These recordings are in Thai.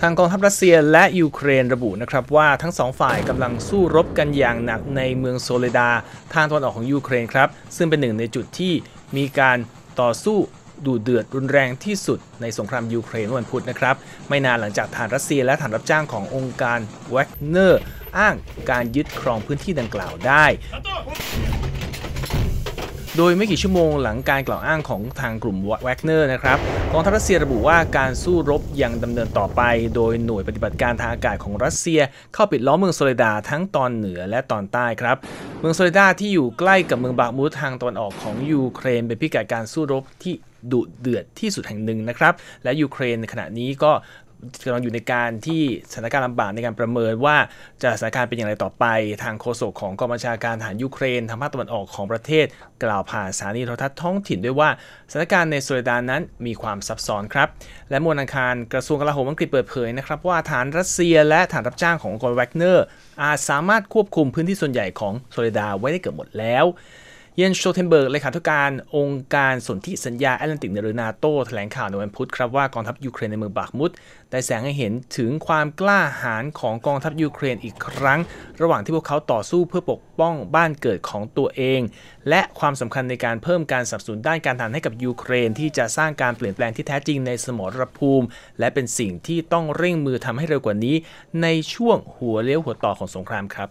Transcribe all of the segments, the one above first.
ทางกองทัพรัสเซียและยูเครนระบุนะครับว่าทั้งสองฝ่ายกำลังสู้รบกันอย่างหนักในเมืองโซเลดาทางตอนออกของยูเครนครับซึ่งเป็นหนึ่งในจุดที่มีการต่อสู้ดูเดือดรุนแรงที่สุดในสงครามยูเครนวันพุธนะครับไม่นานหลังจากฐานรัสเซียและฐานรับจ้างขององค์การแวกเนอร์ อ้างการยึดครองพื้นที่ดังกล่าวได้โดยไม่กี่ชั่วโมงหลังการกล่าวอ้างของทางกลุ่มวักเนอร์นะครับกองทัพรัสเซียระบุว่าการสู้รบยังดำเนินต่อไป โดยหน่วยปฏิบัติการทางอากาศของรัสเซียเข้าปิดล้อมเมืองโซเลดาทั้งตอนเหนือและตอนใต้ครับ เมืองโซเลดาที่อยู่ใกล้กับเมืองบามูทางตอนออกของยูเครนเป็นพิกัดการสู้รบที่ดุเดือดที่สุดแห่งหนึ่งนะครับ และยูเครนขณะนี้ก็กำลังอยู่ในการที่สถานการณ์ลำบากในการประเมินว่าจะสถานการณ์เป็นอย่างไรต่อไป ทางโฆษกของกองบัญชาการทหารยูเครนทางภาคตะวันออกของประเทศ กล่าวผ่านสถานีโทรทัศน์ท้องถิ่นด้วยว่าสถานการณ์ในโซเลดานนั้นมีความซับซ้อนครับและมวลอังคารกระทรวงกลาโหมอังกฤษเปิดเผยนะครับว่าฐานรัสเซียและฐานรับจ้างขององค์กรวกเนอร์อาจสามารถควบคุมพื้นที่ส่วนใหญ่ของโซเลดาไว้ได้เกือบหมดแล้วเยนโชเทนเบิร์กเลขาธิการองค์การสนธิสัญญาแอตแลนติกหรือนาโตแถลงข่าวในวันพุธครับว่ากองทัพยูเครนในเมืองบากมุดได้แสงให้เห็นถึงความกล้าหาญของกองทัพยูเครนอีกครั้ง ระหว่างที่พวกเขาต่อสู้เพื่อปกป้องบ้านเกิดของตัวเอง และความสำคัญในการเพิ่มการสนับสนุนด้านการทหารให้กับยูเครน ที่จะสร้างการเปลี่ยนแปลงที่แท้จริงในสมรภูมิ และเป็นสิ่งที่ต้องเร่งมือทำให้เร็วกว่านี้ ในช่วงหัวเลี้ยวหัวต่อของสงครามครับ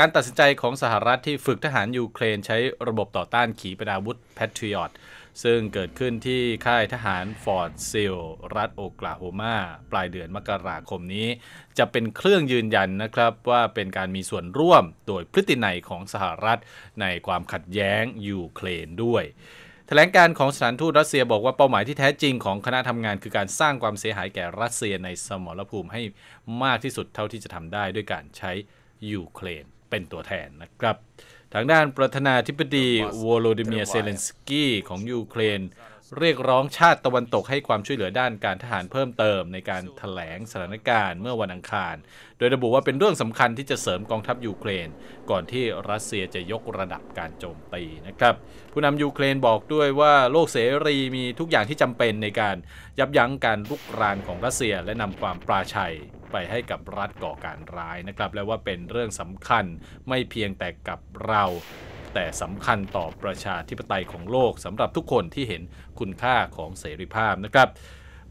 การตัดสินใจของสหรัฐที่ฝึกทหารยูเครนใช้ระบบต่อต้านขีปนาวุธแพทริออตซึ่งเกิดขึ้นที่ค่ายทหารฟอร์ดซิลรัฐโอกลาโฮมา ปลายเดือนมกราคมนี้ จะเป็นเครื่องยืนยันนะครับ ว่าเป็นการมีส่วนร่วมโดยพฤตินัยของสหรัฐในความขัดแย้งยูเครนด้วยแถลงการของสถานทูตรัสเซียบอกว่าเป้าหมายที่แท้จริงของคณะทำงานคือการสร้างความเสียหายแก่รัสเซียในสมรภูมิให้มากที่สุดเท่าที่จะทำได้ด้วยการใช้ยูเครนเป็นตัวแทนนะครับทางด้านประธานาธิบดีวโลดิเมียเซเลนสกี้ของยูเครนเรียกร้องชาติตะวันตกให้ความช่วยเหลือด้านการทหารเพิ่มเติม ในการถแถลงสถานการณ์เมื่อวันอังคาร โดยระบุว่าเป็นเรื่องสำคัญที่จะเสริมกองทัพยูเครน ก่อนที่รัสเซียจะยกระดับการโจมตีนะครับผู้นำยูเครนบอกด้วยว่าโลกเสรีมีทุกอย่างที่จำเป็นในการยับยั้งการลุกรานของรัสเซียและนำความปราชัยไปให้กับรัฐก่อการร้ายนะครับ และว่าเป็นเรื่องสำคัญไม่เพียงแต่กับเรา แต่สำคัญต่อประชาธิปไตยของโลกสำหรับทุกคนที่เห็นคุณค่าของเสรีภาพนะครับ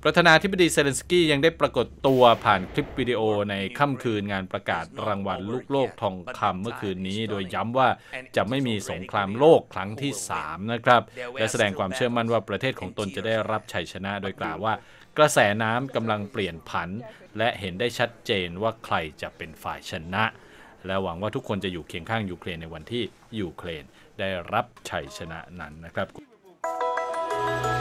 ประธานาธิบดีเซเลนสกี้ยังได้ปรากฏตัวผ่านคลิปวิดีโอในค่ำคืนงานประกาศรางวัลลูกโลกทองคำเมื่อคืนนี้ โดยย้ำว่าจะไม่มีสงครามโลกครั้งที่3นะครับและแสดงความเชื่อมั่นว่าประเทศของตนจะได้รับชัยชนะโดยกล่าวว่ากระแสน้ำกำลังเปลี่ยนผัน และเห็นได้ชัดเจนว่าใครจะเป็นฝ่ายชนะ และหวังว่าทุกคนจะอยู่เคียงข้างยูเครนในวันที่ยูเครนได้รับชัยชนะนั้นนะครับ